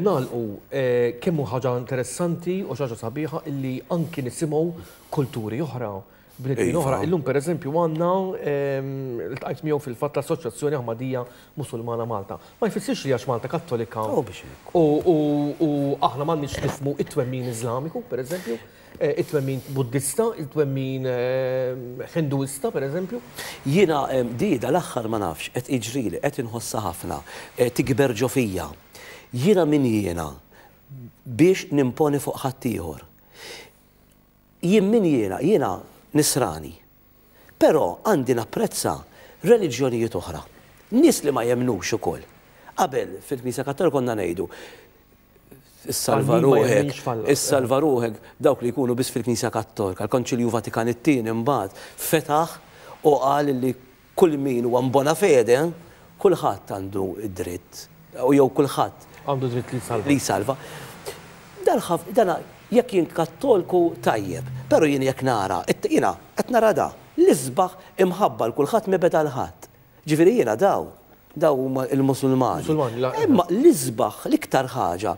Nalqu eh, kemmu ħaġa interessanti u ħaġa sabiħa illi anki nisimgħu kulturi oħra. Bnedmin iva. oħra, illum per eżempju għanna ehm, l-tajt miegħu fil-fatt l-Assoċjazzjoni Ahmadija Musulmana Malta. Ma jfissirx li għax Malta Kattolika. Oh, u aħna m'għandniex nifmu it-twemmin Iżlamiku, per eżempju eh, it-twemmin buddista, it-twemmin eh, hinduista, per eżempju? Jina, ehm, dida l-axħar ma nafx, et iġrili, et inħossa ħafna, tigber ġofija, jiena min jiena biex nimponi fuq ħaddieħor. Jien min jiena, jiena nisrani. Però għandi napprezza reliġjonijiet oħra. Nis li ma jemnux ukoll. Qabel fil-Knisja Kattolika konna ngħidu Is-salva ruħek, is-salva dawk li jkunu biss fil-Knisja Kattolika, l-Konċilju Vatikan it-tieni imbagħad fetaħ u qal li kull min huwa bona fede, kulħadd għandu id-dritt u jew kulħadd Għandu dritt li salva. Li salva. Dalħaf, dana, jekk jien kattolku tajjeb, pero jien jekk nara, jina, qed nara da, l-isbaħ imħabba l-kulħadd mebeda l-ħadd. Ġifieri jiena daw, daw il l-Musulmani. Imma l-isbaħ l-iktar ħaġa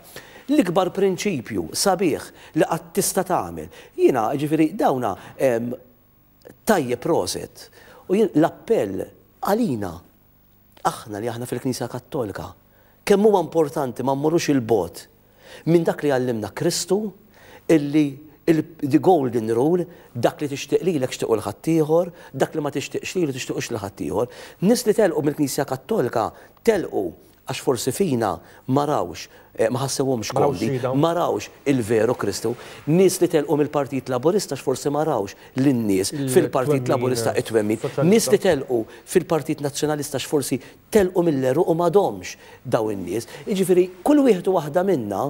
l-ikbar prinċipju sabiħ li qatt tista' tagħmel. Jiena ġifieri dawna tajjeb proset. U jien l-appell għalina aħna li aħna fil-Knisja Kattolika kemm huwa importanti ma mmorrux il-bot minn dak li għallimna Kristu illi the golden rule, dak li tixtieq li l-ek l-ħattijħor, dak li ma tixtieqx li tixtieqx l-ħattijħor. Nis li telqu mill-Knisja Kattolika telqu għax forsi fina marawx, eh, ma ħassewhomx kondi, marawx il-veru Kristu, nies li telqu mill-Partit Laburista x forsi marawx lin-nies fil-Partit Laburista etwemmin, eh, nis li telqu fil-Partit Nazzjonalista x forsi telqu mill-leru u madomx daw in-nies. Jiġifieri kull wieħed u waħda minna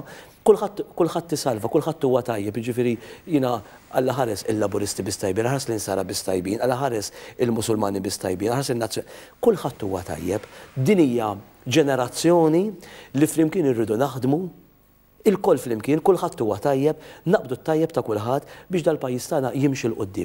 kulħadd tisalva, kulħadd huwa tajjeb, jiġifieri jina Alla ħares il-laburisti bistajbin, ħares l-insara bistajbin, għalla ħares il-musulmani bistajbin, ħares il-nazzjon. Kulħadd huwa tajjeb, din hija ġenerazzjoni li flimkien irridu naħdmu, il-koll flimkien, kullħat tuwa tajjeb, naqdu tajjeb ta' kullħat biex dal-pajis tagħna jimxi l-qoddim.